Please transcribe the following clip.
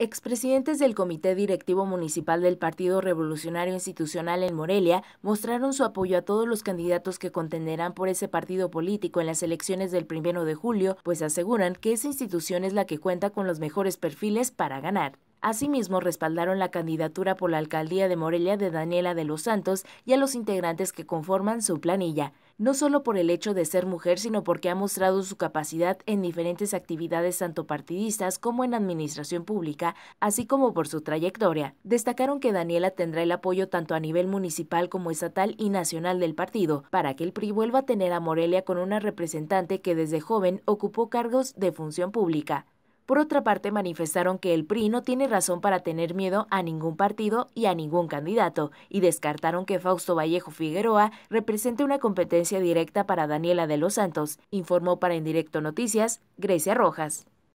Expresidentes del Comité Directivo Municipal del Partido Revolucionario Institucional en Morelia mostraron su apoyo a todos los candidatos que contenderán por ese partido político en las elecciones del primero de julio, pues aseguran que esa institución es la que cuenta con los mejores perfiles para ganar. Asimismo, respaldaron la candidatura por la alcaldía de Morelia de Daniela de los Santos y a los integrantes que conforman su planilla, no solo por el hecho de ser mujer, sino porque ha mostrado su capacidad en diferentes actividades tanto partidistas como en administración pública, así como por su trayectoria. Destacaron que Daniela tendrá el apoyo tanto a nivel municipal como estatal y nacional del partido, para que el PRI vuelva a tener a Morelia con una representante que desde joven ocupó cargos de función pública. Por otra parte, manifestaron que el PRI no tiene razón para tener miedo a ningún partido y a ningún candidato, y descartaron que Fausto Vallejo Figueroa represente una competencia directa para Daniela de los Santos, informó para Indirecto Noticias Grecia Rojas.